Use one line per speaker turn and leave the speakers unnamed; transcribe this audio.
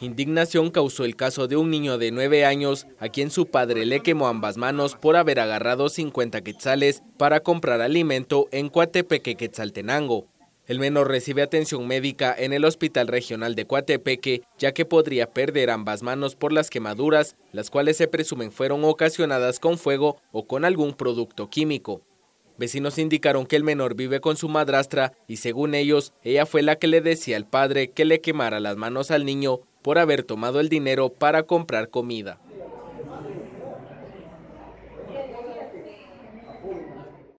Indignación causó el caso de un niño de 9 años a quien su padre le quemó ambas manos por haber agarrado 50 quetzales para comprar alimento en Coatepeque, Quetzaltenango. El menor recibe atención médica en el Hospital Regional de Coatepeque, ya que podría perder ambas manos por las quemaduras, las cuales se presumen fueron ocasionadas con fuego o con algún producto químico. Vecinos indicaron que el menor vive con su madrastra y según ellos, ella fue la que le decía al padre que le quemara las manos al niño por haber tomado el dinero para comprar comida.